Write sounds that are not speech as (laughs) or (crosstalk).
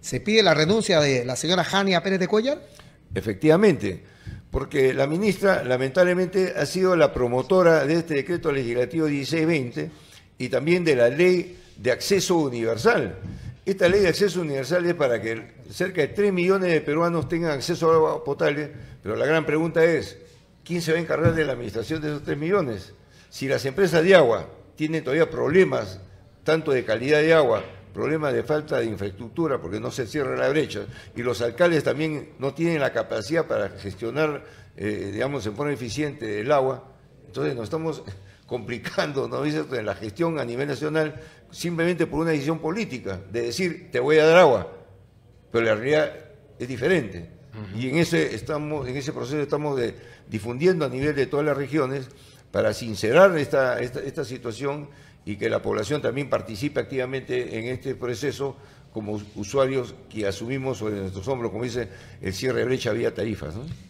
¿Se pide la renuncia de la señora Jania Pérez de Cuellar? Efectivamente, porque la ministra lamentablemente ha sido la promotora de este decreto legislativo 1620 y también de la ley de acceso universal. Esta ley de acceso universal es para que cerca de 3 millones de peruanos tengan acceso a agua potable, pero la gran pregunta es, ¿quién se va a encargar de la administración de esos 3 millones? Si las empresas de agua tienen todavía problemas, tanto de calidad de agua problema de falta de infraestructura porque no se cierra la brecha y los alcaldes también no tienen la capacidad para gestionar, eh, digamos, en forma eficiente el agua. Entonces nos estamos (laughs) complicando, ¿no es En la gestión a nivel nacional simplemente por una decisión política de decir, te voy a dar agua, pero la realidad es diferente. Y en ese, estamos, en ese proceso estamos difundiendo a nivel de todas las regiones para sincerar esta, esta, esta situación y que la población también participe activamente en este proceso como usuarios que asumimos sobre nuestros hombros, como dice el cierre de brecha vía tarifas. ¿no?